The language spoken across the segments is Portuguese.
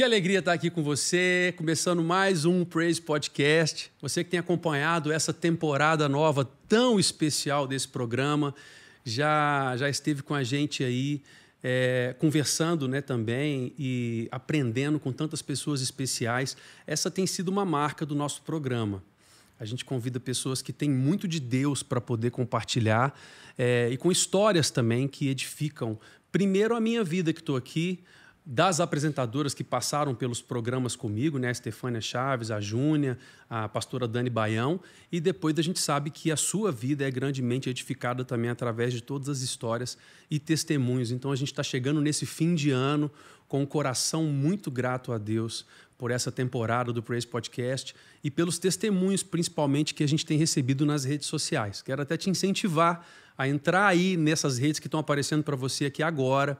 Que alegria estar aqui com você, começando mais um Praise Podcast. Você que tem acompanhado essa temporada nova tão especial desse programa, já, já esteve com a gente aí, é, conversando né, também e aprendendo com tantas pessoas especiais. Essa tem sido uma marca do nosso programa. A gente convida pessoas que têm muito de Deus para poder compartilhar é, e com histórias também que edificam, primeiro, a minha vida que estou aqui das apresentadoras que passaram pelos programas comigo, né? A Estefânia Chaves, a Júnia, a pastora Dani Baião, e depois a gente sabe que a sua vida é grandemente edificada também através de todas as histórias e testemunhos. Então a gente está chegando nesse fim de ano com um coração muito grato a Deus por essa temporada do Praise Podcast e pelos testemunhos, principalmente, que a gente tem recebido nas redes sociais. Quero até te incentivar a entrar aí nessas redes que estão aparecendo para você aqui agora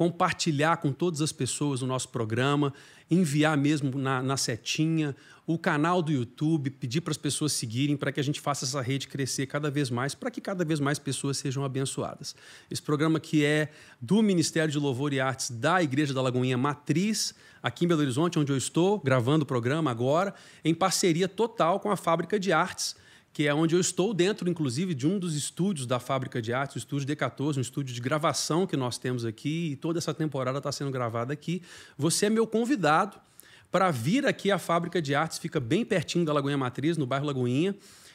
compartilhar com todas as pessoas o nosso programa, enviar mesmo na, na setinha, o canal do YouTube, pedir para as pessoas seguirem para que a gente faça essa rede crescer cada vez mais, para que cada vez mais pessoas sejam abençoadas. Esse programa que é do Ministério de Louvor e Artes da Igreja da Lagoinha Matriz, aqui em Belo Horizonte, onde eu estou gravando o programa agora, em parceria total com a Fábrica de Artes que é onde eu estou dentro, inclusive, de um dos estúdios da Fábrica de Artes, o estúdio D14, um estúdio de gravação que nós temos aqui, e toda essa temporada está sendo gravada aqui. Você é meu convidado para vir aqui à Fábrica de Artes, fica bem pertinho da Lagoinha Matriz, no bairro Lagoinha,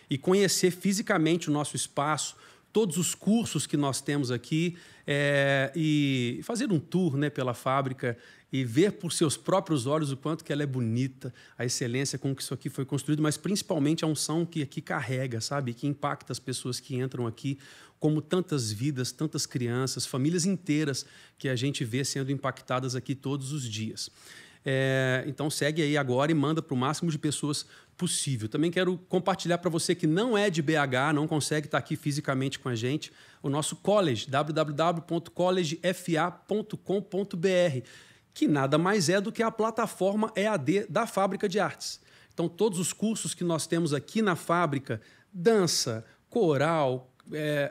e conhecer fisicamente o nosso espaço, todos os cursos que nós temos aqui é, e fazer um tour né, pela fábrica e ver por seus próprios olhos o quanto que ela é bonita, a excelência com que isso aqui foi construído, mas principalmente a unção que aqui carrega, sabe? Que impacta as pessoas que entram aqui, como tantas vidas, tantas crianças, famílias inteiras que a gente vê sendo impactadas aqui todos os dias. É, então segue aí agora e manda para o máximo de pessoas possível. Também quero compartilhar para você que não é de BH, não consegue estar tá aqui fisicamente com a gente, o nosso college, www.collegefa.com.br que nada mais é do que a plataforma EAD da Fábrica de Artes. Então, todos os cursos que nós temos aqui na fábrica, dança, coral, é,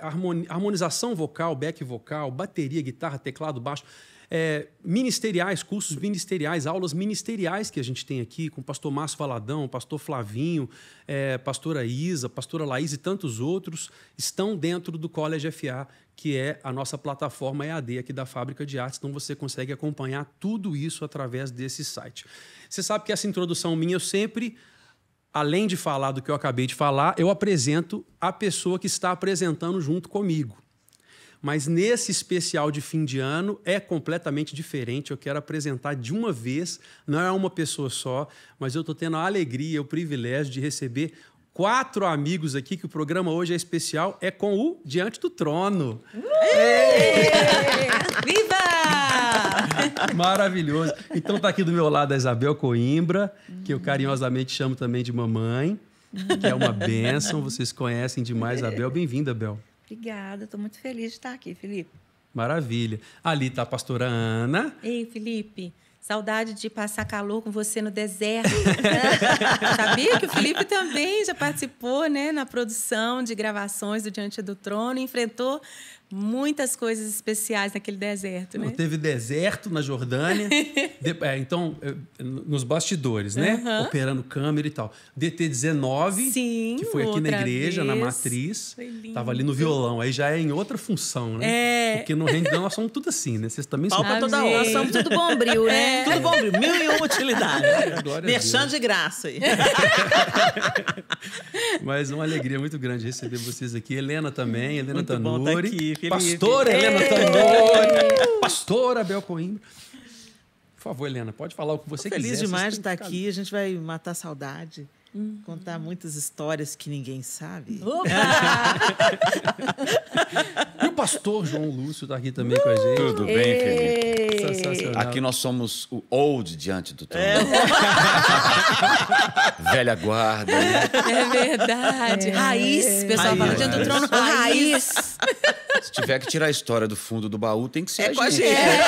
harmonização vocal, back vocal, bateria, guitarra, teclado, baixo, é, ministeriais, cursos ministeriais, aulas ministeriais que a gente tem aqui com o pastor Márcio Valadão, pastor Flavinho, é, pastora Isa, pastora Laís e tantos outros estão dentro do College FA, que é a nossa plataforma EAD aqui da Fábrica de Artes. Então você consegue acompanhar tudo isso através desse site. Você sabe que essa introdução minha eu sempre além de falar do que eu acabei de falar, eu apresento a pessoa que está apresentando junto comigo. Mas nesse especial de fim de ano é completamente diferente. Eu quero apresentar de uma vez, não é uma pessoa só, mas eu estou tendo a alegria, o privilégio de receber quatro amigos aqui, que o programa hoje é especial, é com o Diante do Trono. Viva! Maravilhoso. Então tá aqui do meu lado a Isabel Coimbra, que eu carinhosamente chamo também de mamãe, que é uma bênção. Vocês conhecem demais a Bel. Bem-vinda, Bel. Obrigada, estou muito feliz de estar aqui, Felipe. Maravilha. Ali está a pastora Ana. Ei, Felipe. Saudade de passar calor com você no deserto. Sabia que o Felipe também já participou né, na produção de gravações do Diante do Trono, enfrentou muitas coisas especiais naquele deserto, né? Teve deserto na Jordânia, de, é, então, é, nos bastidores, né? Operando câmera e tal. DT-19, que foi aqui na igreja, vez. na matriz. Tava ali no violão, aí já é em outra função, né? É. Porque no Rendão nós somos tudo assim, né? Vocês também Palpa são... toda assim. hora. Nós somos tudo bombril, né? É. Tudo bombril, mil e uma utilidades. Glória Deixando de graça aí. Mas uma alegria muito grande receber vocês aqui. Helena também, Helena muito Tanuri. Bom tá aqui, Pastor Helena é. também. Pastor Abel Coimbra. Por favor, Helena, pode falar o que você Tô feliz quiser. Feliz demais de estar aqui. A gente vai matar a saudade. Contar muitas histórias que ninguém sabe. e o pastor João Lúcio está aqui também uh, com a gente. Tudo bem, Ei. Felipe? Sensacional. Aqui nós somos o old diante do trono. É. Velha guarda. Né? É verdade. É. Raiz, pessoal. Diante do trono, raiz. raiz. Se tiver que tirar a história do fundo do baú, tem que ser é a com gente. É.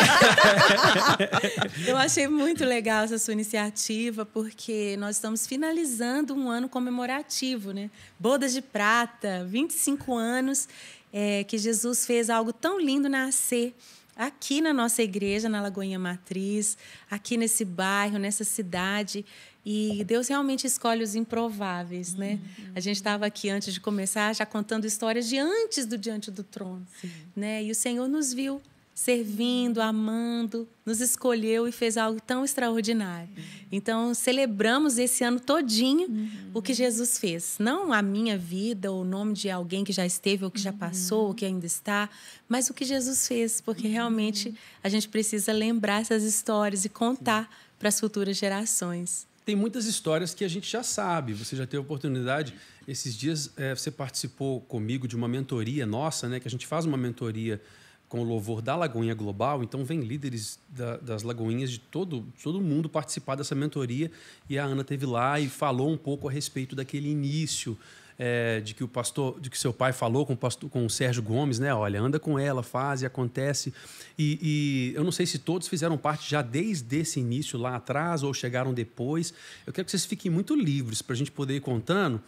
Eu achei muito legal essa sua iniciativa, porque nós estamos finalizando um ano comemorativo, né? Bodas de Prata, 25 anos é, que Jesus fez algo tão lindo nascer aqui na nossa igreja, na Lagoinha Matriz, aqui nesse bairro, nessa cidade. E Deus realmente escolhe os improváveis, uhum. né? A gente estava aqui antes de começar já contando histórias de antes do diante do trono, Sim. né? E o Senhor nos viu servindo, amando, nos escolheu e fez algo tão extraordinário. Uhum. Então, celebramos esse ano todinho uhum. o que Jesus fez. Não a minha vida, ou o nome de alguém que já esteve, ou que já passou, ou que ainda está, mas o que Jesus fez, porque realmente a gente precisa lembrar essas histórias e contar para as futuras gerações tem muitas histórias que a gente já sabe, você já teve oportunidade. Esses dias é, você participou comigo de uma mentoria nossa, né? Que a gente faz uma mentoria com o louvor da Lagoinha Global, então vem líderes da, das Lagoinhas de todo, todo mundo participar dessa mentoria. E a Ana teve lá e falou um pouco a respeito daquele início é, de que o pastor, de que seu pai falou com o, pastor, com o Sérgio Gomes, né? Olha, anda com ela, faz e acontece. E, e eu não sei se todos fizeram parte já desde esse início lá atrás ou chegaram depois. Eu quero que vocês fiquem muito livres para a gente poder ir contando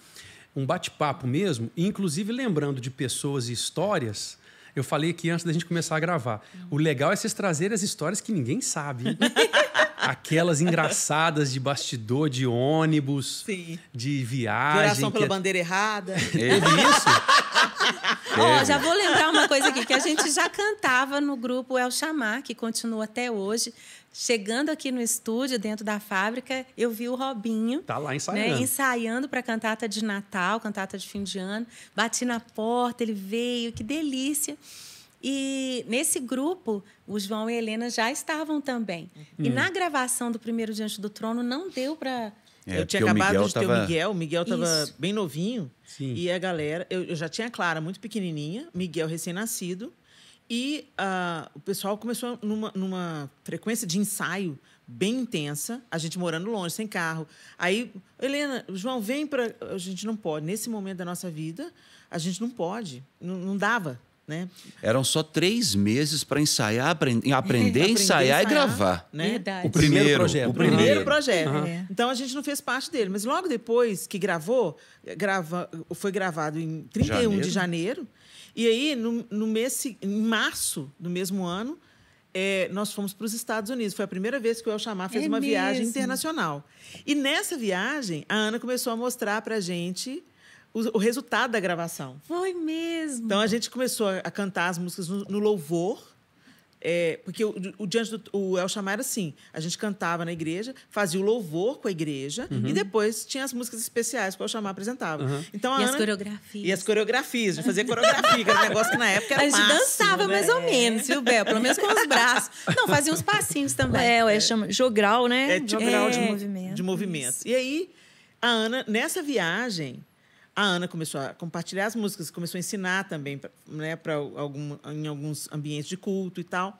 um bate-papo mesmo, inclusive lembrando de pessoas e histórias. Eu falei aqui antes da gente começar a gravar. Hum. O legal é vocês trazerem as histórias que ninguém sabe. aquelas engraçadas de bastidor, de ônibus, Sim. de viagem. De oração pela é... bandeira errada. tudo isso? Ó, oh, já vou lembrar uma coisa aqui, que a gente já cantava no grupo El Chamar, que continua até hoje. Chegando aqui no estúdio, dentro da fábrica, eu vi o Robinho. Tá lá ensaiando. Né, ensaiando para cantata de Natal, cantata de fim de ano. Bati na porta, ele veio, que delícia. E nesse grupo, o João e a Helena já estavam também. Uhum. E na gravação do primeiro Diante do Trono, não deu para. É, eu tinha acabado de ter tava... o Miguel, o Miguel estava bem novinho. Sim. E a galera. Eu, eu, já tinha a Clara muito pequenininha, Miguel recém-nascido. E uh, o pessoal começou numa, numa frequência de ensaio bem intensa, a gente morando longe, sem carro. Aí, Helena, João, vem para. A gente não pode. Nesse momento da nossa vida, a gente não pode. não, não dava né? Eram só três meses para ensaiar, aprend... aprender, aprender, ensaiar, ensaiar e gravar. Né? Verdade. O primeiro, projeto. O primeiro, projeto. Uhum. Então a gente não fez parte dele. Mas logo depois que gravou, grava... foi gravado em 31 janeiro. de janeiro. E aí, no, no mês, em março do mesmo ano, é, nós fomos para os Estados Unidos. Foi a primeira vez que o El Chamar fez é uma mesmo. viagem internacional. E nessa viagem, a Ana começou a mostrar para a gente o, o resultado da gravação. Foi mesmo. Então a gente começou a, a cantar as músicas no, no louvor. É, porque o, o, diante do o El Chamar era assim: a gente cantava na igreja, fazia o louvor com a igreja uhum. e depois tinha as músicas especiais que o El Chamar apresentava. Uhum. Então, e Ana, as coreografias. E as coreografias, de fazer coreografia, que era um negócio que na época era A gente máximo, dançava né? mais ou menos, viu, Bel? Pelo menos com os braços. Não, fazia uns passinhos também. É, o El é. chama jogral, né? É, jogral é, de, de movimento. De movimento. Isso. E aí, a Ana, nessa viagem, a Ana começou a compartilhar as músicas, começou a ensinar também né, para algum, em alguns ambientes de culto e tal.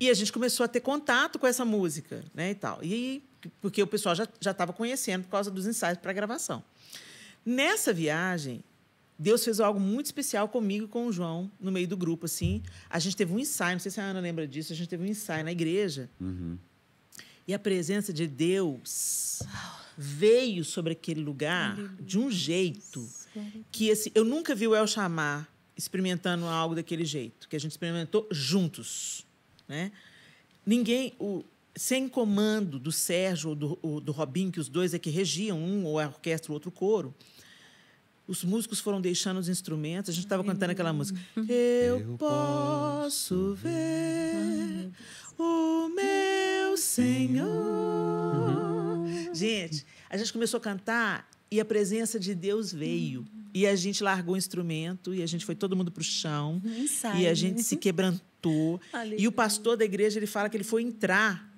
E a gente começou a ter contato com essa música né, e tal. E, porque o pessoal já estava conhecendo por causa dos ensaios para a gravação. Nessa viagem, Deus fez algo muito especial comigo e com o João, no meio do grupo. assim. A gente teve um ensaio, não sei se a Ana lembra disso, a gente teve um ensaio na igreja. Uhum. E a presença de Deus veio sobre aquele lugar Aleluia. de um jeito que esse eu nunca vi o El chamar experimentando algo daquele jeito, que a gente experimentou juntos, né? Ninguém, o, sem comando do Sérgio ou do, ou do Robin que os dois é que regiam, um ou a orquestra, o outro coro, os músicos foram deixando os instrumentos, a gente estava cantando aquela música. Eu posso ver o meu Senhor. Uhum. Gente, a gente começou a cantar e a presença de Deus veio. E a gente largou o instrumento e a gente foi todo mundo para o chão. Uhum, e a gente se quebrantou. E o pastor da igreja ele fala que ele foi entrar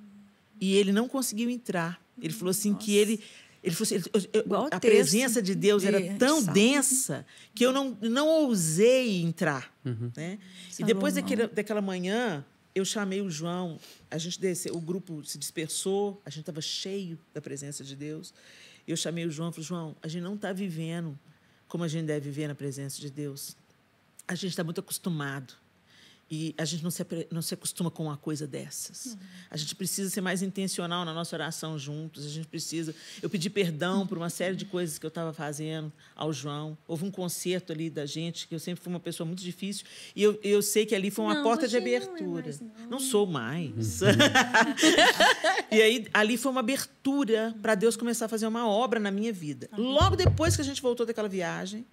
e ele não conseguiu entrar. Ele falou assim Nossa. que ele assim, ele eu, a presença de Deus era tão densa que eu não, não ousei entrar. Uhum. Né? E depois daquele, daquela manhã, eu chamei o João, a gente desceu, o grupo se dispersou, a gente estava cheio da presença de Deus. Eu chamei o João e falei, João, a gente não está vivendo como a gente deve viver na presença de Deus. A gente está muito acostumado e a gente não se, não se acostuma com uma coisa dessas. Uhum. A gente precisa ser mais intencional na nossa oração juntos. A gente precisa. Eu pedi perdão por uma série de coisas que eu estava fazendo ao João. Houve um concerto ali da gente, que eu sempre fui uma pessoa muito difícil. E eu, eu sei que ali foi uma não, porta de abertura. Não, é mais, não. não sou mais. Uhum. e aí, ali foi uma abertura para Deus começar a fazer uma obra na minha vida. Logo depois que a gente voltou daquela viagem,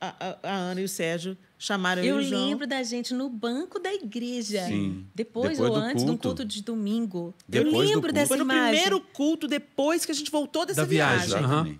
a, a, Ana e o Sérgio chamaram eu, eu e o Eu lembro da gente no banco da igreja. Sim. Depois, depois ou antes, culto. um culto de domingo. Depois eu lembro dessa Foi imagem. Foi o primeiro culto depois que a gente voltou dessa da viagem. viagem. Uhum.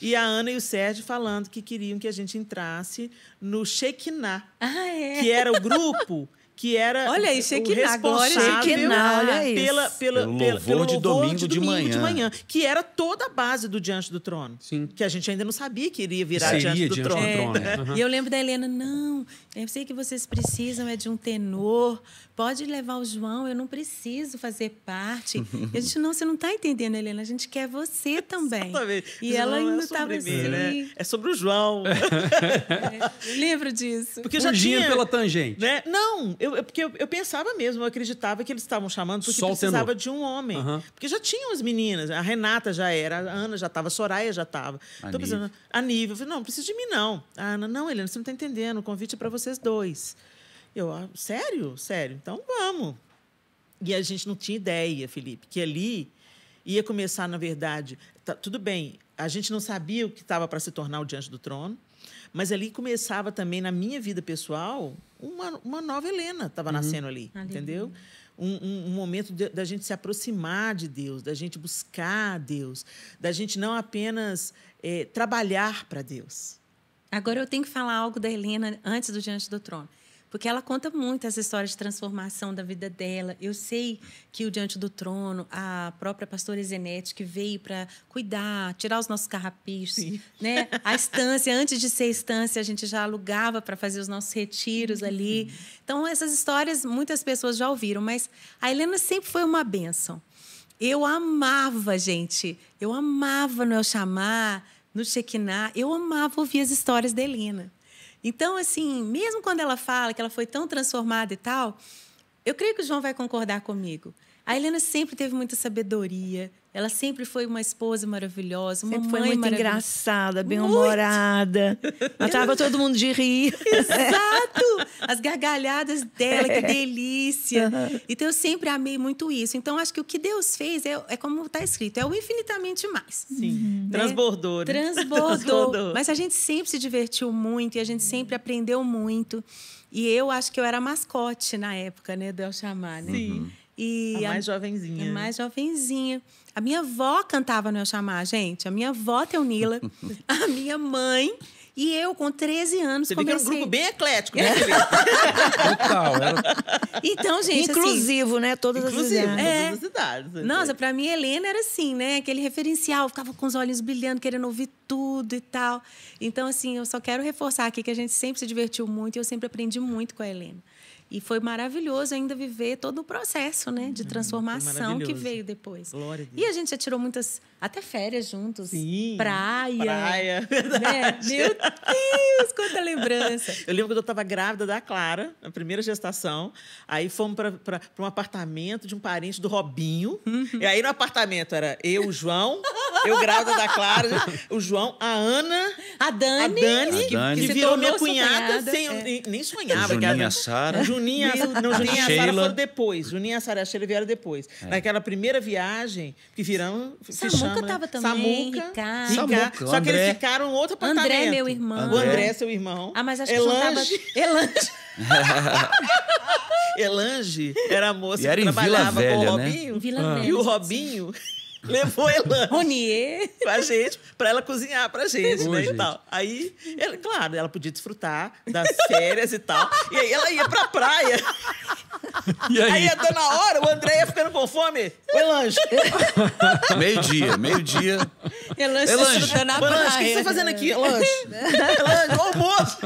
E a Ana e o Sérgio falando que queriam que a gente entrasse no Shekinah. Ah, é? Que era o grupo que era olha isso é que responsável que pela pela pelo louvor, pelo louvor de domingo, de, domingo de, manhã. de, manhã. que era toda a base do diante do trono Sim. que a gente ainda não sabia que iria virar Seria diante do diante trono, do trono. É. Uhum. e eu lembro da Helena não eu sei que vocês precisam é de um tenor pode levar o João, eu não preciso fazer parte. E a gente, não, você não está entendendo, Helena, a gente quer você também. Exatamente. E João ela é ainda estava é assim. né? É sobre o João. É, lembro disso. Porque eu já tinha, pela tangente. Né? Não, eu, é porque eu, eu, pensava mesmo, eu acreditava que eles estavam chamando porque Sol precisava tenor. de um homem. Uhum. Porque já tinham as meninas, a Renata já era, a Ana já estava, a Soraya já estava. Então, pensando, a Nível, eu falei, não, não precisa de mim, não. A Ana, não, Helena, você não está entendendo, o convite é para vocês dois. Eu, ah, sério? Sério, então vamos. E a gente não tinha ideia, Felipe, que ali ia começar, na verdade, tá, tudo bem, a gente não sabia o que estava para se tornar o Diante do Trono, mas ali começava também, na minha vida pessoal, uma, uma nova Helena estava uhum. nascendo ali, ali. Uhum. entendeu? Um, um, um, momento da gente se aproximar de Deus, da gente buscar a Deus, da gente não apenas é, trabalhar para Deus. Agora eu tenho que falar algo da Helena antes do Diante do Trono porque ela conta muito essa história de transformação da vida dela. Eu sei que o Diante do Trono, a própria pastora Zenete, que veio para cuidar, tirar os nossos carrapichos, Sim. né? A estância, antes de ser estância, a gente já alugava para fazer os nossos retiros uhum. ali. Então, essas histórias muitas pessoas já ouviram, mas a Helena sempre foi uma bênção. Eu amava, gente. Eu amava no El Chamar, no Shekinah. Eu amava ouvir as histórias da Helena. Então, assim, mesmo quando ela fala que ela foi tão transformada e tal, eu creio que o João vai concordar comigo. A Helena sempre teve muita sabedoria, ela sempre foi uma esposa maravilhosa, uma sempre mãe foi muito engraçada, bem-humorada. Matava todo mundo de rir. Exato! As gargalhadas dela, que é. delícia. Uhum. Então, eu sempre amei muito isso. Então, acho que o que Deus fez é, é como está escrito, é o infinitamente mais. Sim. Uhum. Né? Transbordou, né? Transbordou. Transbordou. Mas a gente sempre se divertiu muito e a gente sempre aprendeu muito. E eu acho que eu era mascote na época, né, do El Chamar, né? Sim. Uhum. E a mais jovenzinha. A mais jovenzinha. A minha avó cantava no Eu Chamar, gente. A minha avó Teonila, a minha mãe. E eu, com 13 anos, Você comecei... Você um grupo bem eclético, né, é. Total. Era... Então, gente, assim Inclusivo, assim... né? Todas as idades. É... Todas as é. Assim. Nossa, pra mim, Helena era assim, né? Aquele referencial. Eu ficava com os olhos brilhando, querendo ouvir tudo e tal. Então, assim, eu só quero reforçar aqui que a gente sempre se divertiu muito e eu sempre aprendi muito com a Helena. E foi maravilhoso ainda viver todo o processo, né, de uhum, transformação que veio depois. Glória a Deus. E a gente já tirou muitas até férias juntos, Sim, praia. Praia, né? verdade. Né? Meu Deus, quanta lembrança. Eu lembro quando eu estava grávida da Clara, na primeira gestação, aí fomos para um apartamento de um parente do Robinho. Uhum. E aí no apartamento era eu, o João, eu grávida da Clara, o João, a Ana, a Dani, a Dani, a Dani que, que, virou minha cunhada, cunhada sem, é. nem sonhava, Juninha Sara. Juninho, Meu, não, Juninho e a Sara foram depois. Juninho e a Sara Sheila vieram depois. É. Naquela primeira viagem, que viram. Samuca estava também. Samuca, Ricardo. Samuca, só que eles ficaram outro apartamento. André, meu irmão. André. O André, seu irmão. Ah, mas acho Elange. que Tava... Elange. Elange era a moça e que trabalhava Vila com o né? Robinho. Né? Vila ah. Velha, e o Robinho levou Elane. Ronier. Pra gente, pra ela cozinhar pra gente, né? Gente. E tal. Aí, ela, claro, ela podia desfrutar das férias e tal. E aí ela ia pra praia. E aí? aí, a hora, o André ia ficando com fome. O Elange. meio-dia, meio-dia. Elange, Elange. Elange, o que você tá né? fazendo aqui, Elange? Elange, almoço.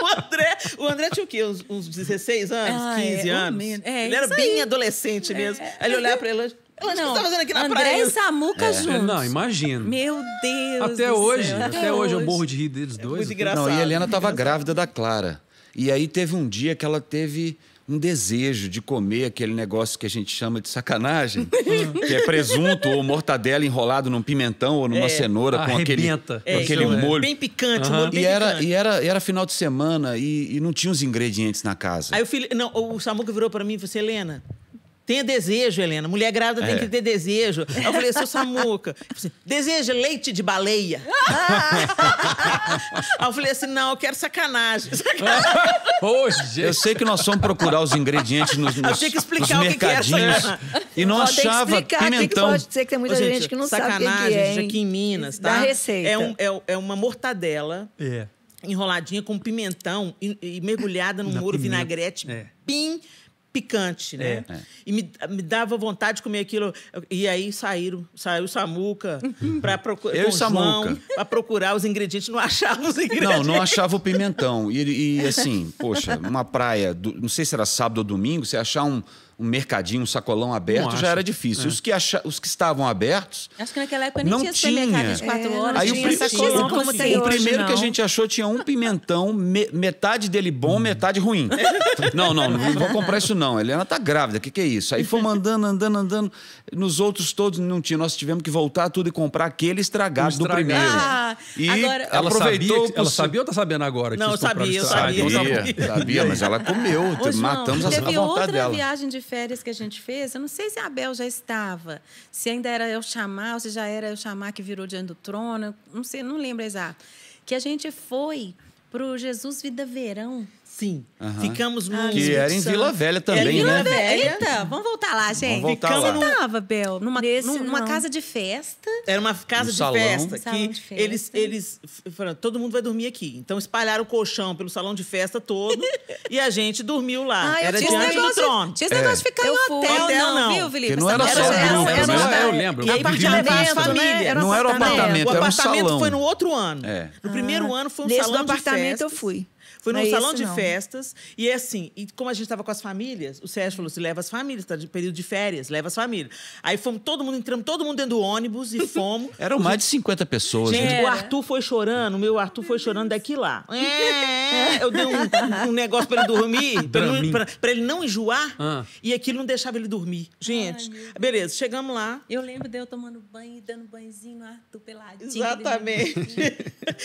O André, o André tinha o quê? Uns, uns 16 anos, ah, 15 é, anos? É, ele era bem adolescente mesmo. É. Aí ele olhava pra Elange... Tá não, não. Tá fazendo aqui na André praia? e Samuca é. juntos. Não, imagina. Meu Deus. Até hoje. Até, até, hoje eu morro de rir deles é dois. É muito Não, e a Helena estava grávida da Clara. E aí teve um dia que ela teve um desejo de comer aquele negócio que a gente chama de sacanagem, uhum. que é presunto ou mortadela enrolado num pimentão ou numa é, cenoura com arrebenta. aquele, é, com aquele é. molho. Bem picante, uhum. molho bem e era, picante. E era, era final de semana e, e, não tinha os ingredientes na casa. Aí o filho, não, o Samuca virou para mim e falou assim, Helena, Tenha desejo, Helena. Mulher grávida tem é. que ter desejo. eu falei, seu Samuca. Assim, Deseja leite de baleia. Aí eu falei assim, não, eu quero sacanagem. Hoje. Eu sei que nós fomos procurar os ingredientes nos, nos, eu que explicar nos é mercadinhos. Que e não Pode achava pimentão. Que pode ser que tem muita Ô, gente, gente, que não sacanagem, sabe o que, é. aqui em Minas, tá? Da receita. É, um, é, é uma mortadela. É. Enroladinha com pimentão e, e mergulhada num Na pimenta. vinagrete. É. Pim, picante, né? É, E me, me dava vontade de comer aquilo. E aí saíram, saiu Samuca para procurar eu João, procurar os ingredientes, não achava os ingredientes. Não, não achava o pimentão. E, e assim, poxa, uma praia, não sei se era sábado ou domingo, você achar um um mercadinho, um sacolão aberto, já era difícil. É. Os, que acha, os que estavam abertos. Acho que naquela época não tinha supermercado de quatro é, horas. Aí tinha o, sacolão, como tem o primeiro não. que a gente achou tinha um pimentão, me, metade dele bom, hum. metade ruim. não, não, não, vou comprar isso não. Helena tá grávida, o que, que é isso? Aí fomos andando, andando, andando. Nos outros todos não tinha. Nós tivemos que voltar tudo e comprar aquele estragado, do primeiro. Ah, e agora, ela aproveitou. Sabia, que, ela sabia ou tá sabendo agora? Que não, sabia, eu sabia. Sabia, sabia, mas ela comeu. matamos a, a vontade dela. Teve outra viagem de férias que a gente fez, eu não sei se a Abel já estava, se ainda era eu chamar, ou se já era eu chamar que virou Diante do Trono, não sei, não lembro exato. Que a gente foi pro Jesus Vida Verão. Sim. Uhum. Ficamos no. Que era em Vila Velha também, era em Vila né? Velha. Eita, vamos voltar lá, gente. Vamos voltar Ficamos lá. Você tava, Bel, numa, Desse, numa casa de festa. Era uma casa um de, salão. Festa, salão de festa. Eles, eles falaram, todo mundo vai dormir aqui. Então espalharam o colchão pelo salão de festa todo e a gente dormiu lá. Ah, era diante do trono. Tinha esse negócio de ficar é. eu em hotel, hotel não, não, viu, Felipe? Porque não era, era só era, grupo, era, né? Era, eu lembro. E aí, apartamento, família. Não era o apartamento, era O apartamento foi no outro ano. É. No primeiro ah. ano foi um salão de festa. Casamento eu fui. Foi num é salão de não. festas. E é assim, e como a gente estava com as famílias, o Sérgio falou assim: leva as famílias, tá de período de férias, leva as famílias. Aí fomos todo mundo, entramos todo mundo dentro do ônibus e fomos. Eram mais de 50 pessoas, gente, é, né? O Arthur foi chorando, o meu Arthur foi chorando daqui lá. É. é, eu dei um, um negócio para ele dormir, para ele não enjoar, ah. e aquilo não deixava ele dormir. Gente, Ai, beleza, chegamos lá. Eu lembro de eu tomando banho e dando banhozinho no Arthur peladinho. Exatamente.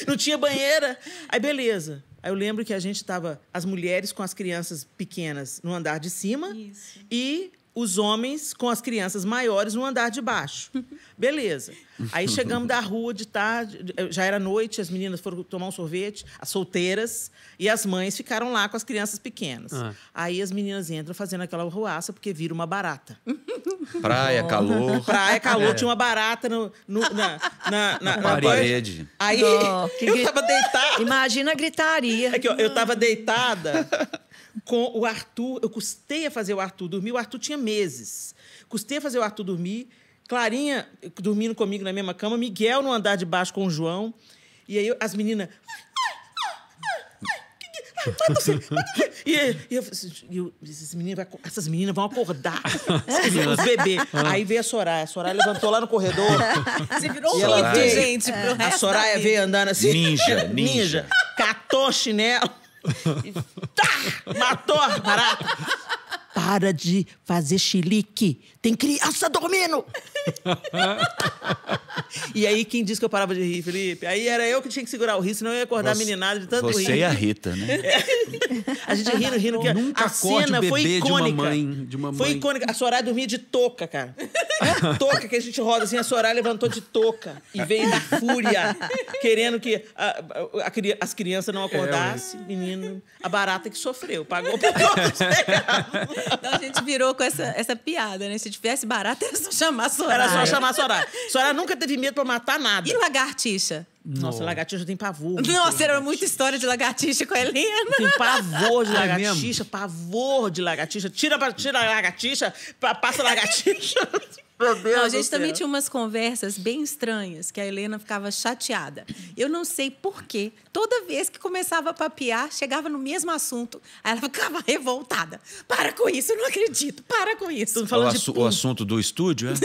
não tinha banheira. Aí, beleza. Aí eu lembro que a gente estava, as mulheres com as crianças pequenas no andar de cima Isso. e os homens com as crianças maiores no andar de baixo. Beleza. Aí chegamos da rua de tarde, já era noite, as meninas foram tomar um sorvete, as solteiras, e as mães ficaram lá com as crianças pequenas. Ah. Aí as meninas entram fazendo aquela ruaça porque vira uma barata. Praia, calor. Praia, calor, é. tinha uma barata no, no, na, na, na, na parede. Aí oh, eu estava tava deitada. Imagina a gritaria. Aqui, é ó, eu tava deitada. com o Arthur. Eu custei a fazer o Arthur dormir. O Arthur tinha meses. Custei a fazer o Arthur dormir. Clarinha eh, dormindo comigo na mesma cama. Miguel no andar de baixo com o João. E aí as meninas. É é e, e, eu, assim, eu, esses meninos vai, essas meninas vão acordar. os bebês. Ah. Aí veio a Soraya. A Soraya levantou lá no corredor. Você virou um mito, gente. É. a Soraya veio andando assim. Ninja, ninja. ninja. Catou chinelo. E, tá, matou a barata. Para de fazer xilique. Tem criança dormindo. e aí, quem disse que eu parava de rir, Felipe? Aí era eu que tinha que segurar o rir, senão eu ia acordar você, a meninada de tanto você rir. Você e a Rita, né? É. a gente rindo, rindo. Que Nunca a cena foi icônica. De uma mãe, de uma mãe. Foi icônica. A Soraya dormia de touca, cara. É a toca que a gente roda assim, a Soraya levantou de touca e veio de fúria, querendo que a, a, as crianças não é, acordassem. É, menino, a barata que sofreu, pagou por todos. então a gente virou com essa, essa piada, né? Se tivesse barata, era só chamar a Soraya. Era só chamar a Soraya. Soraya nunca teve teve medo para matar nada. E lagartixa? Nossa, lagartixa tem pavor. Nossa, era muita história de lagartixa com a Helena. Tem pavor de é lagartixa, é pavor de lagartixa. Tira, tira a lagartixa, passa a lagartixa. Meu Deus não, a gente também céu. tinha umas conversas bem estranhas, que a Helena ficava chateada. Eu não sei por quê. Toda vez que começava a papiar, chegava no mesmo assunto, aí ela ficava revoltada. Para com isso, eu não acredito. Para com isso. O, falando assu o assunto do estúdio, é?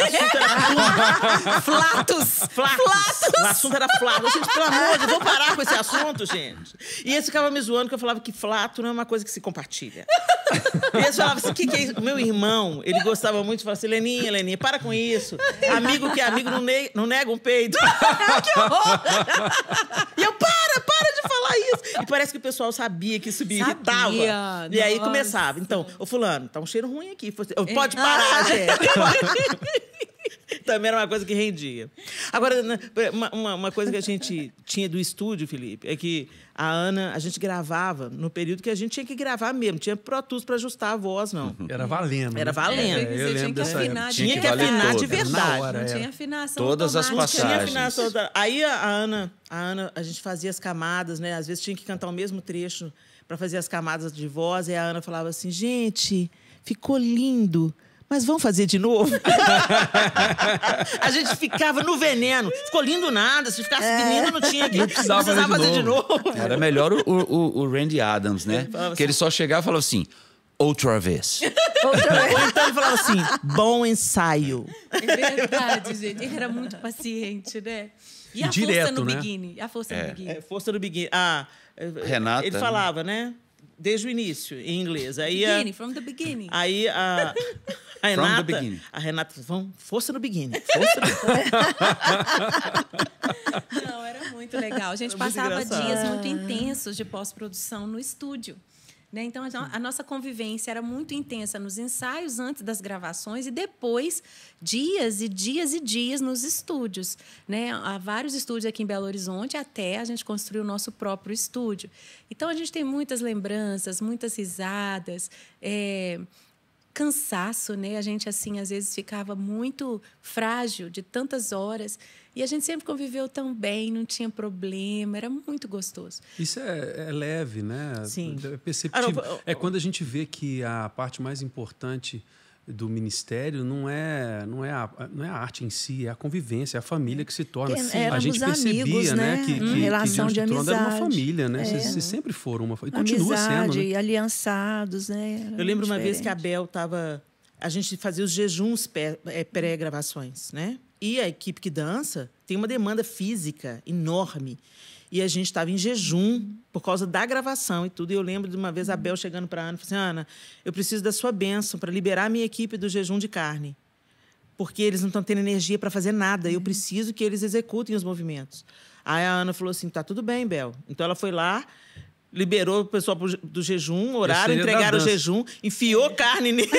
flatos. Flatos. flatos. O assunto era flatos. Gente, pelo amor de Deus, vou parar com esse assunto, gente. E esse ficava me zoando, que eu falava que flato não é uma coisa que se compartilha. E esse falava assim, o que, que é isso? Meu irmão, ele gostava muito de falar assim, Leninha, Leninha, para com isso. Amigo que é amigo não, ne não nega um peito. que horror! e eu, para, para de falar isso. E parece que o pessoal sabia que isso me sabia. irritava. E aí começava. Então, ô fulano, tá um cheiro ruim aqui. É. Pode parar, ah. gente. Também era uma coisa que rendia. Agora, né, uma, uma coisa que a gente tinha do estúdio, Felipe, é que a Ana, a gente gravava no período que a gente tinha que gravar mesmo. Tinha Pro Tools para ajustar a voz, não. Uhum. Era valendo. Era né? valendo. É, eu é, lembro dessa época. Tinha que afinar de verdade. Hora, é. não tinha afinação Todas as passagens. Aí a Ana, a Ana, a gente fazia as camadas, né? Às vezes tinha que cantar o mesmo trecho para fazer as camadas de voz. E a Ana falava assim, gente, ficou lindo mas vamos fazer de novo? a gente ficava no veneno. Ficou lindo nada. Se ficasse é. menino, não tinha que. Não precisava, fazer, fazer, de, novo. de novo. Era melhor o, o, o Randy Adams, né? que ele assim. só chegava e falava assim outra vez. Outra vez. Ou então ele falava assim, bom ensaio. É verdade, gente. Ele era muito paciente, né? E a Direto, força no né? A força é. no beginning. É, força no beginning. Ah, é, Renata. Ele né? falava, né? né? desde o início, em inglês. Aí a, from the beginning. Aí a, a Renata. A Renata, vão, força no beginning. Força no... Não, era muito legal. A gente passava dias muito intensos de pós-produção no estúdio. Né? Então, a, nossa convivência era muito intensa nos ensaios, antes das gravações, e depois, dias e dias e dias nos estúdios. Né? Há vários estúdios aqui em Belo Horizonte, até a gente construir o nosso próprio estúdio. Então, a gente tem muitas lembranças, muitas risadas. É cansaço, né? A gente assim às vezes ficava muito frágil de tantas horas e a gente sempre conviveu tão bem, não tinha problema, era muito gostoso. Isso é, é leve, né? Sim. É perceptível. Ah, não, é quando a gente vê que a parte mais importante do ministério não é não é a, não é a arte em si, é a convivência, é a família que se torna. Que a gente percebia, amigos, né? né? Que, hum. que, relação que de, de amizade. era uma família, né? É. Vocês, vocês sempre foram uma família. E amizade, continua sendo. Né? aliançados, né? Era eu lembro uma vez que a Bel estava. A gente fazia os jejuns é, pré-gravações, né? E a equipe que dança tem uma demanda física enorme. E a gente estava em jejum por causa da gravação e tudo. E eu lembro de uma vez a Bel chegando para a Ana e falando assim: Ana, eu preciso da sua bênção para liberar a minha equipe do jejum de carne. Porque eles não estão tendo energia para fazer nada. Eu preciso que eles executem os movimentos. Aí a Ana falou assim: tá tudo bem, Bel. Então ela foi lá, liberou o pessoal do jejum, oraram, entregaram o jejum, enfiou carne neles.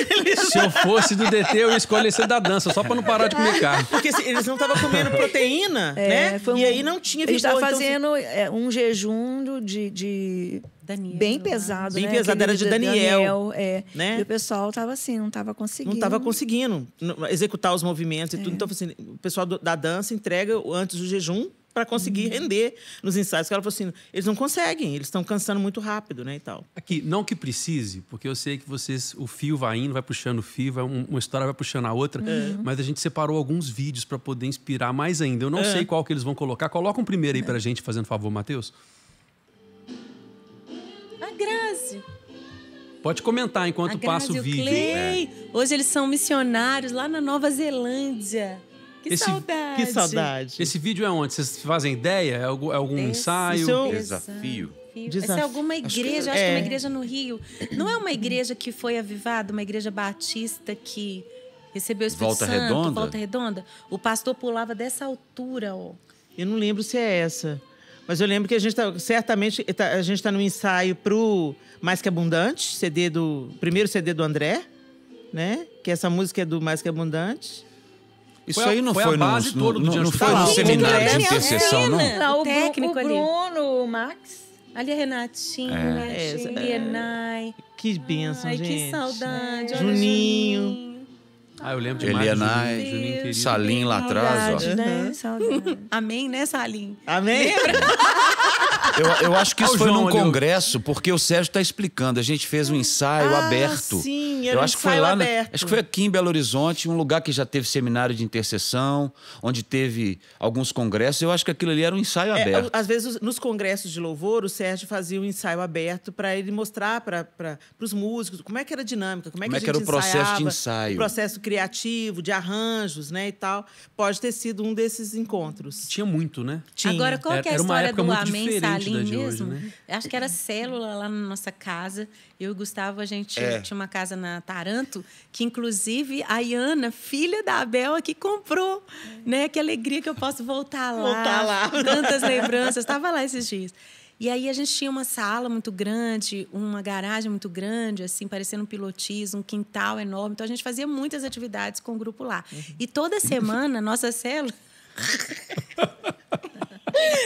Se eu fosse do DT, eu ia ser da dança, só pra não parar de comer carne. Porque eles não estavam comendo proteína, é, né? Um, e aí não tinha vigor. Eles estavam então fazendo então... um jejum de... de... Daniel, bem pesado, Bem né? pesado, era de Daniel. Daniel é. né? E o pessoal tava assim, não tava conseguindo. Não tava conseguindo executar os movimentos e tudo. É. Então, assim, o pessoal da dança entrega antes do jejum para conseguir uhum. render nos ensaios. Porque ela falou assim, eles não conseguem, eles estão cansando muito rápido, né, e tal. Aqui, não que precise, porque eu sei que vocês, o fio vai indo, vai puxando o fio, vai, uma história vai puxando a outra, uhum. mas a gente separou alguns vídeos para poder inspirar mais ainda. Eu não uhum. sei qual que eles vão colocar. Coloca um primeiro aí para a uhum. gente, fazendo favor, Matheus. A Grazi. Pode comentar enquanto passa o vídeo. Clay. É. Hoje eles são missionários lá na Nova Zelândia. Que esse, saudade. Que saudade. Esse vídeo é onde? Vocês fazem ideia? É algum, é algum ensaio? Seu... É desafio. Desaf... Essa é alguma igreja, acho que, acho é. que é uma igreja no Rio. Não é uma igreja que foi avivada, uma igreja batista que recebeu o Espírito Volta Santo, Redonda? Volta Redonda. O pastor pulava dessa altura, ó. Eu não lembro se é essa. Mas eu lembro que a gente está, certamente tá, a gente está no ensaio para o Mais que Abundante, CD do primeiro CD do André, né? Que é essa música é do Mais que Abundante. Isso foi, aí não foi, foi a base no, toda do Não, não foi no seminário de intercessão, não? não o, técnico o Bruno, o Max. Ali a Renatinha, é. Lienai. É, é, que bênção, Ai, gente. Ai, que saudade. Juninho. Ah, eu lembro demais. Elianai, Juninho, Salim lá atrás, ó. Né? Amém, né, Salim? Amém? Eu, eu, acho que isso foi João, num olhou. congresso, porque o Sérgio está explicando. A gente fez um ensaio ah, aberto. Sim, era eu um acho que foi lá, aberto. Na, acho que foi aqui em Belo Horizonte, um lugar que já teve seminário de intercessão, onde teve alguns congressos. Eu acho que aquilo ali era um ensaio é, aberto. Às vezes nos congressos de louvor, o Sérgio fazia um ensaio aberto para ele mostrar para os músicos como é que era a dinâmica, como é que como a é gente era o processo de ensaio, o processo criativo criativo, de arranjos, né, e tal, pode ter sido um desses encontros. Tinha muito, né? Tinha. Agora, qual que é a história do Amém Salim mesmo? Hoje, né? Acho que era célula lá na nossa casa. Eu e o Gustavo, a gente é. tinha uma casa na Taranto, que inclusive a Iana, filha da Abel, aqui é comprou. É. Né? Que alegria que eu posso voltar lá. Voltar lá. Tantas lembranças. Estava lá esses dias. E aí a gente tinha uma sala muito grande, uma garagem muito grande, assim, parecendo um pilotismo, um quintal enorme. Então a gente fazia muitas atividades com o grupo lá. Uhum. E toda semana, nossa célula.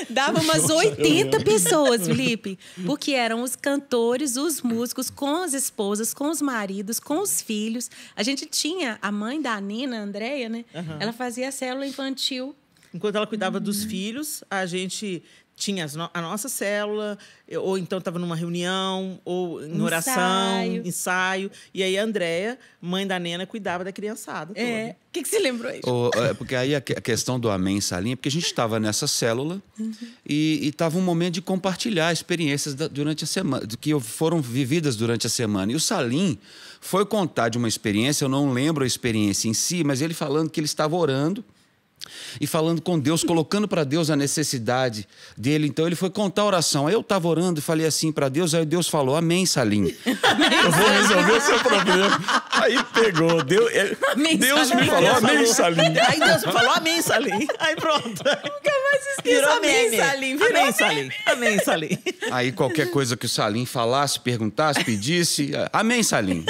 Dava umas 80 pessoas, Felipe. Porque eram os cantores, os músicos, com as esposas, com os maridos, com os filhos. A gente tinha a mãe da Nina, a Andrea, né? Uhum. Ela fazia a célula infantil. Enquanto ela cuidava uhum. dos filhos, a gente tinha no a nossa célula, ou então estava numa reunião, ou em oração, ensaio. E aí a Andréia, mãe da Nena, cuidava da criançada. É. O que, que você lembrou aí? é porque aí a, questão do Amém Salinha, é porque a gente estava nessa célula uhum. e estava um momento de compartilhar experiências da, durante a semana, que foram vividas durante a semana. E o Salim foi contar de uma experiência, eu não lembro a experiência em si, mas ele falando que ele estava orando e falando com Deus, colocando para Deus a necessidade dele. Então ele foi contar a oração. Aí eu estava orando e falei assim para Deus, aí Deus falou: "Amém, Salim. eu vou resolver o seu problema". Aí pegou, Deus, é, Deus me falou: "Amém, Salim". Aí Deus falou: "Amém, Salim". Aí pronto. Nunca mais esqueci. Amém, Salim. Virou amém, Salim. Amém, Salim. Aí qualquer coisa que o Salim falasse, perguntasse, pedisse, "Amém, Salim"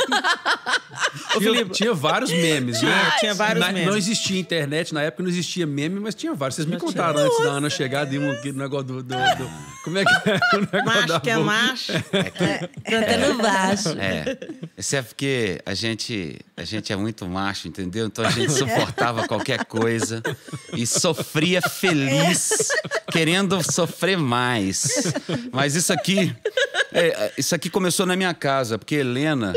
tinha vários memes, né? Tinha vários na, memes. Não existia internet, na época não existia meme, mas tinha vários. Vocês me contaram antes da Ana chegar de um negócio do, do, do, Como é que é o macho que é macho. É que... É, baixo. É. é. Isso é porque a gente, a gente é muito macho, entendeu? Então a gente suportava qualquer coisa e sofria feliz, querendo sofrer mais. Mas isso aqui... É, isso aqui começou na minha casa, porque Helena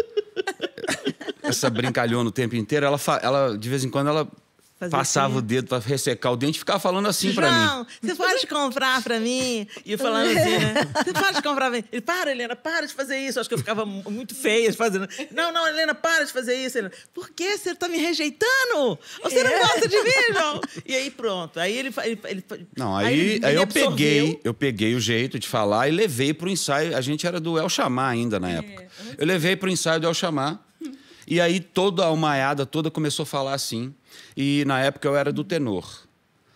essa brincalhona o tempo inteiro, ela, ela de vez em quando ela Fazer passava assim. o dedo para ressecar o dente e ficava falando assim para mim. Não, você pode comprar para mim? E eu falando assim, né? Você pode comprar pra mim? Ele, para, Helena, para de fazer isso. acho que eu ficava muito feia fazendo. Não, não, Helena, para de fazer isso. Helena, Por que você tá me rejeitando? Você é. não gosta de mim, não E aí pronto. Aí ele. ele, ele não, aí, aí, ele aí eu absorveu. peguei, eu peguei o jeito de falar e levei pro ensaio. A gente era do El Chamar ainda na é. época. É eu levei pro ensaio do El Chamar. E aí toda a maiada toda começou a falar assim. E na época eu era do tenor.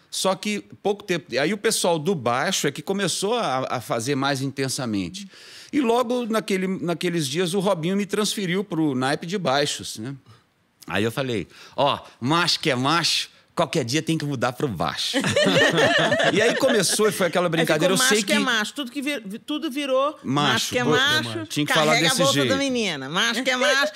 Só que pouco tempo. Aí o pessoal do baixo é que começou a, a fazer mais intensamente. E logo naquele, naqueles dias o Robinho me transferiu para o naipe de baixos. Né? Aí eu falei: ó, oh, macho que é macho, qualquer dia tem que mudar para baixo. e aí começou e foi aquela brincadeira. Eu macho sei que é macho, tudo, que vir, tudo virou macho, macho que é macho. Tinha que falar desse a bolsa jeito. da menina, macho que é macho,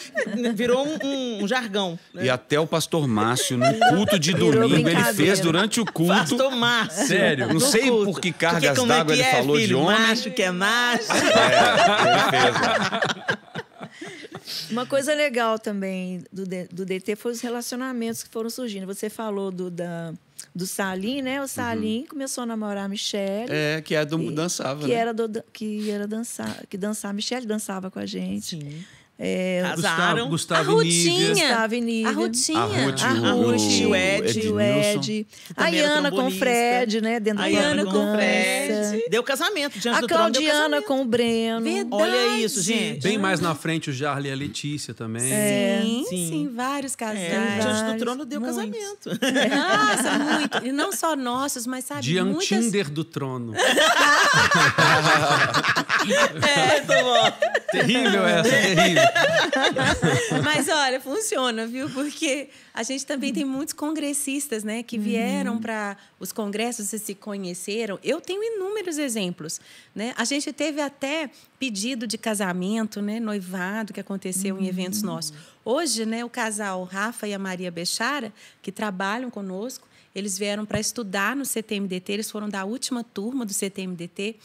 virou um, um jargão. Né? E até o pastor Márcio, no culto de domingo, ele fez durante o culto. Pastor Márcio. Sério, não sei culto. por que cargas é d'água é ele falou filho, de homem. Macho que é macho. É, ele fez. Uma coisa legal também do, do DT foi os relacionamentos que foram surgindo. Você falou do, da, do Salim, né? O uhum. Salim uhum. começou a namorar a Michelle. É, que é do que, dançava, que né? Era do, que era dançar, que dançar. Michelle dançava com a gente. Sim. É, Gustavo, Gustavo a Rutinha. Gustavo Nívia. A Rutinha. A Ruth, a Ruth, o, o, Ed. O Ed. A Iana com o Fred, né? Dentro a Iana com o Fred. Deu casamento. Diante a Claudiana com o Breno. Verdade. Olha isso, gente. Bem mais na frente o Jarly e a Letícia também. É. Sim, sim, sim. vários é. casais. É. Diante do Trono deu muito. casamento. Nossa, muito. E não só nossos, mas sabe, Diante muitas... Tinder do Trono. é, muito bom. Terrível essa, terrível. Mas olha, funciona, viu? Porque a gente também tem muitos congressistas, né, que vieram uhum. para os congressos e se conheceram. Eu tenho inúmeros exemplos, né? A gente teve até pedido de casamento, né, noivado que aconteceu em eventos uhum. nossos. Hoje, né, o casal Rafa e a Maria Bechara, que trabalham conosco, eles vieram para estudar no CTMDT, eles foram da última turma do CTMDT.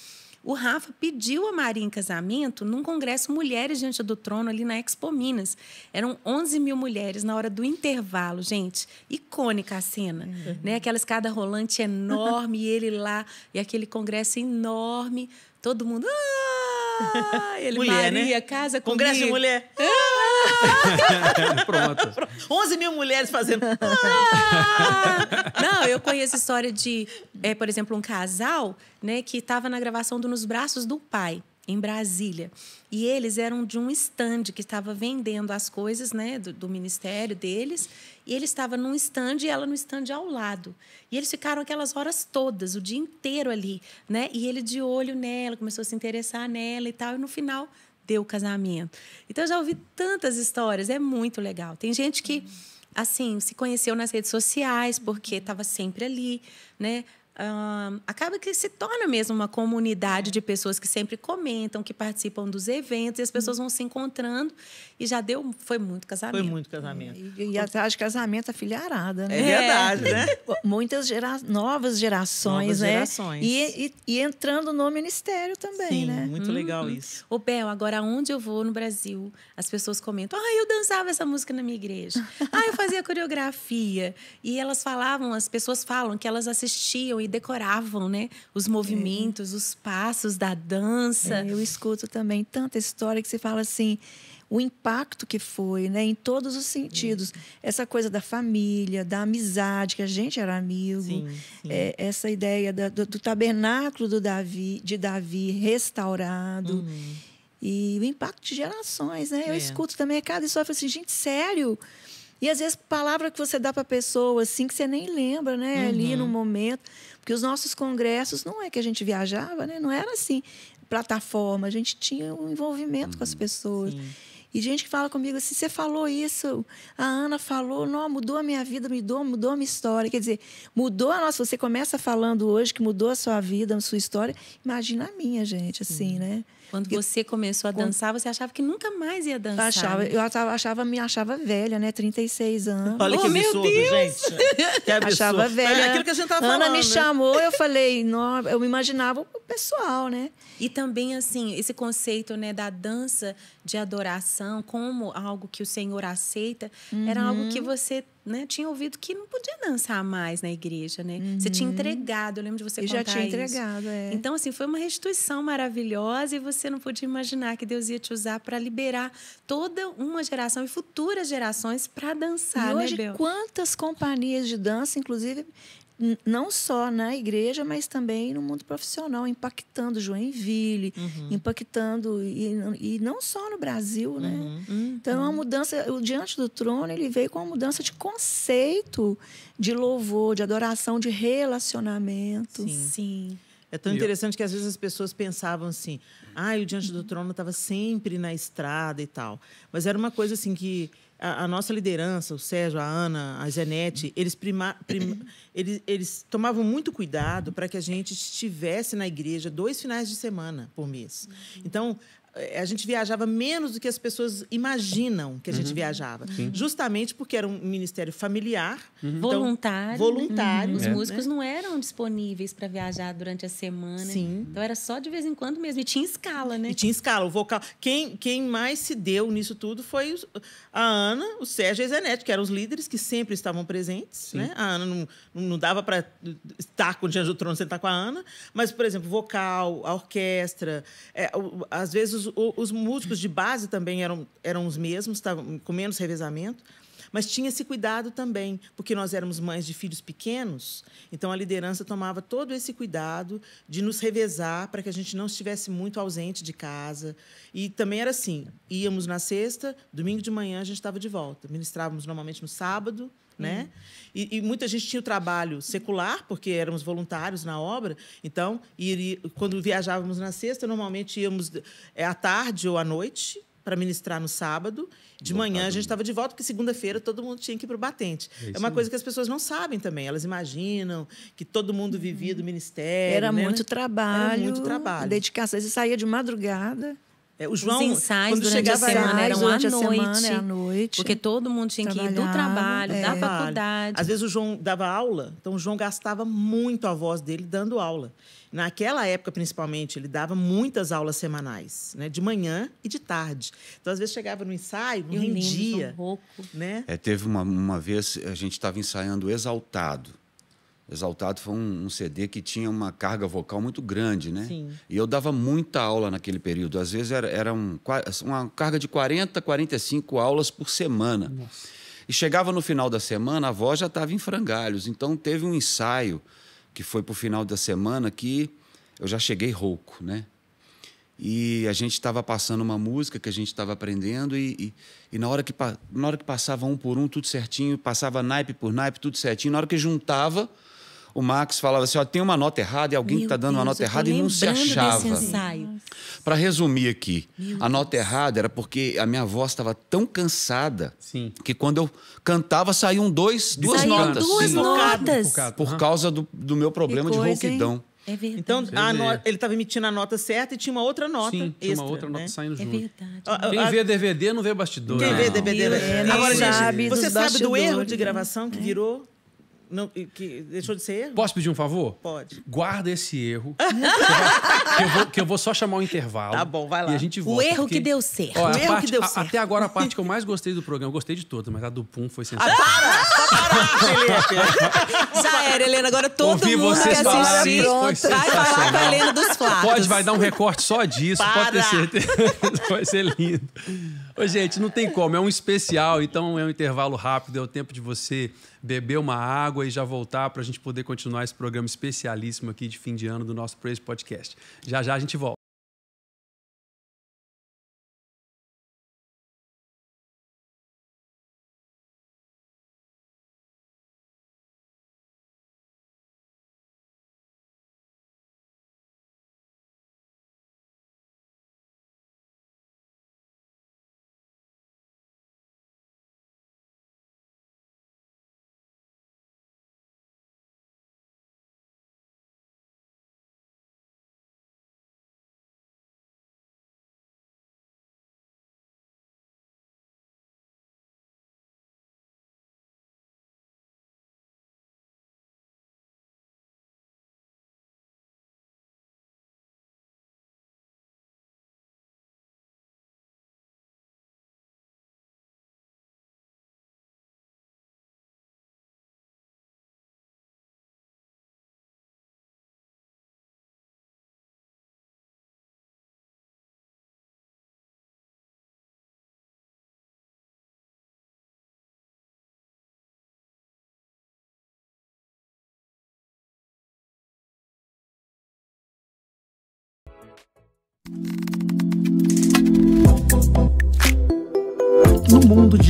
O Rafa pediu a Maria em casamento num congresso Mulheres Diante do Trono, ali na Expo Minas. Eram 11 mil mulheres na hora do intervalo, gente. Icônica a cena, uhum. né? Aquela escada rolante enorme, e ele lá, e aquele congresso enorme, todo mundo... Ah! Ele, mulher, né? Maria, né? casa comigo. Congresso de mulher. Ah! Pronto. 11 mil mulheres fazendo. Ah! Não, eu conheço história de, é, por exemplo, um casal né, que estava na gravação do Nos Braços do Pai em Brasília. E eles eram de um stand que estava vendendo as coisas né, do, do, ministério deles. E ele estava num stand e ela no stand ao lado. E eles ficaram aquelas horas todas, o dia inteiro ali. Né? E ele de olho nela, começou a se interessar nela e tal. E no final o casamento. Então, eu já ouvi tantas histórias, é muito legal. Tem gente que, assim, se conheceu nas redes sociais, porque estava sempre ali, né? Uh, acaba que se torna mesmo uma comunidade de pessoas que sempre comentam, que participam dos eventos, e as pessoas vão se encontrando e já deu, foi muito casamento. Foi muito casamento. É, e, e atrás de casamento afilharada, é né? É verdade, né? É, muitas gera, novas gerações, novas né? Gerações. E, e, e, entrando no ministério também, Sim, né? Muito hum, legal isso. Ô, Bel, agora onde eu vou no Brasil, as pessoas comentam: ah, eu dançava essa música na minha igreja. ah, eu fazia coreografia. E elas falavam, as pessoas falam que elas assistiam e decoravam, né? Os é. movimentos, é. os passos da dança. É, eu escuto também tanta história que você fala assim, o impacto que foi, né, em todos os sentidos. Essa coisa da família, da amizade, que a gente era amigo, sim, sim. É, essa ideia da, do, do, tabernáculo do Davi, de Davi restaurado. Uhum. E o impacto de gerações, né? É. Eu escuto também é cada história, eu falo assim, gente, sério? E às vezes palavra que você dá para pessoa assim que você nem lembra, né, uhum. ali no uhum. momento. Porque os nossos congressos não é que a gente viajava, né? Não era assim, plataforma, a gente tinha um envolvimento com as uhum. pessoas. Sim. E gente que fala comigo assim, você falou isso, a Ana falou, não, mudou a minha vida, mudou, mudou a minha história. Quer dizer, mudou a nossa. Você começa falando hoje que mudou a sua vida, a sua história. Imagina a minha, gente, assim, hum. né? Quando você começou a dançar, você achava que nunca mais ia dançar. Achava, né? eu achava, achava me achava velha, né? 36 anos. Olha que oh, absurdo, gente. Que absurdo. Achava é velha. Olha aquilo que a gente tava Ana falando, me chamou, eu falei, não, eu me imaginava o pessoal, né? E também assim, esse conceito, né, da dança de adoração como algo que o Senhor aceita, uhum. era algo que você né, tinha ouvido que não podia dançar mais na igreja, né? Uhum. Você tinha uhum. entregado, eu lembro de você eu contar já tinha entregado, isso. é. Então, assim, foi uma restituição maravilhosa e você não podia imaginar que Deus ia te usar para liberar toda uma geração e futuras gerações para dançar, e né, hoje, né, Bel? quantas companhias de dança, inclusive não só na igreja, mas também no mundo profissional, impactando Joinville, uhum. impactando e, e, não só no Brasil, né? Uhum. uhum. Então, uma mudança, o Diante do Trono, ele veio com uma mudança de conceito de louvor, de adoração, de relacionamento. Sim. Sim. É tão interessante que às vezes as pessoas pensavam assim: ah, o Diante do Trono estava sempre na estrada e tal. Mas era uma coisa assim que a, a, nossa liderança, o Sérgio, a Ana, a Janete, eles, prima, prim, eles, eles, tomavam muito cuidado para que a gente estivesse na igreja dois finais de semana por mês. Uhum. Então, é, a gente viajava menos do que as pessoas imaginam que a gente uhum. viajava. Sim. Justamente porque era um ministério familiar. Então uhum. Então, voluntário. voluntário. Uhum. Os é. músicos é. não eram disponíveis para viajar durante a semana. Sim. Então era só de vez em quando mesmo. E tinha escala, né? E tinha escala. O vocal. Quem, quem mais se deu nisso tudo foi a Ana, o Sérgio e a Zenete, que eram os líderes que sempre estavam presentes. Né? A Ana não, não dava para estar com o Diante do Trono sentar com a Ana. Mas, por exemplo, vocal, a orquestra. É, às vezes os os, os músicos de base também eram, eram os mesmos, com menos revezamento. Mas tinha esse cuidado também, porque nós éramos mães de filhos pequenos, então a liderança tomava todo esse cuidado de nos revezar para que a gente não estivesse muito ausente de casa. E também era assim: íamos na sexta, domingo de manhã a gente estava de volta. Ministrávamos normalmente no sábado, né? E, e, muita gente tinha o trabalho secular, porque éramos voluntários na obra. Então, iria, quando viajávamos na sexta, normalmente íamos é, à tarde ou à noite para ministrar no sábado. De manhã a gente estava de volta, porque segunda-feira todo mundo tinha que ir para o batente. É, é uma coisa que as pessoas não sabem também. Elas imaginam que todo mundo vivia do hum. ministério. Era né? muito trabalho. Era muito trabalho. Dedicação. Você saía de madrugada. É, o João, os ensaios quando durante chegava a semana eram à noite, é à noite, Porque todo mundo tinha que ir do trabalho, é. da faculdade. Às vezes o João dava aula, então o João gastava muito a voz dele dando aula. Naquela época, principalmente, ele dava muitas aulas semanais, né? De manhã e de tarde. Então, às vezes, chegava no ensaio, não Eu rendia. Lembro, né? É, teve uma, uma vez, a gente estava ensaiando exaltado. Exaltado foi um, um, CD que tinha uma carga vocal muito grande, né? Sim. E eu dava muita aula naquele período. Às vezes era, era um, uma carga de 40, 45 aulas por semana. Nossa. E chegava no final da semana, a voz já estava em frangalhos. Então teve um ensaio que foi para o final da semana que eu já cheguei rouco, né? E a gente estava passando uma música que a gente estava aprendendo e, e, e, na, hora que, na hora que passava um por um, tudo certinho, passava naipe por naipe, tudo certinho, na hora que juntava o Max falava assim: ó, tem uma nota errada e alguém está dando uma nota errada e não se achava. Para resumir aqui, a nota errada era porque a minha voz estava tão cansada Sim. que quando eu cantava saíam dois, duas notas. Duas Sim. notas. Por causa do, do meu problema coisa, de rouquidão. Hein? É verdade. Então, ele estava emitindo a nota certa e tinha uma outra nota. Sim, tinha uma outra né? nota saindo é junto. É verdade. A, ah, ah, Quem ah, vê DVD não vê bastidor. Quem não. vê DVD não. É, Agora, sabe gente, você sabe do erro de gravação que né? virou? Não, que deixou de ser erro? Posso pedir um favor? Pode. Guarda esse erro. que, eu, que, eu vou, que, eu vou, só chamar um intervalo. Tá bom, vai lá. E a gente volta. O erro porque, que deu certo. o erro parte, que deu certo. Até agora, a parte que eu mais gostei do programa, eu gostei de todas, mas a do Pum foi ah, sensacional. Ah, para! Já era, Helena. Agora todo Ouvi mundo quer assistir. Pronto. Vai falar com a Helena dos Pode, vai dar um recorte só disso. Para. Pode ter certeza. Vai ser lindo. Ô, gente, não tem como. É um especial, então é um intervalo rápido. É o tempo de você beber uma água e já voltar para a gente poder continuar esse programa especialíssimo aqui de fim de ano do nosso Praise Podcast. Já já a gente volta.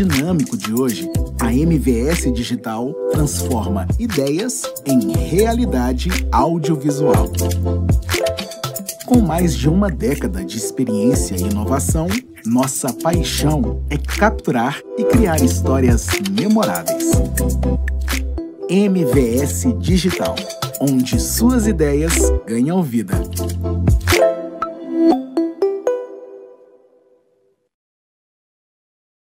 dinâmico de hoje, a MVS Digital transforma ideias em realidade audiovisual. Com mais de uma década de experiência e inovação, nossa paixão é capturar e criar histórias memoráveis. MVS Digital, onde suas ideias ganham vida.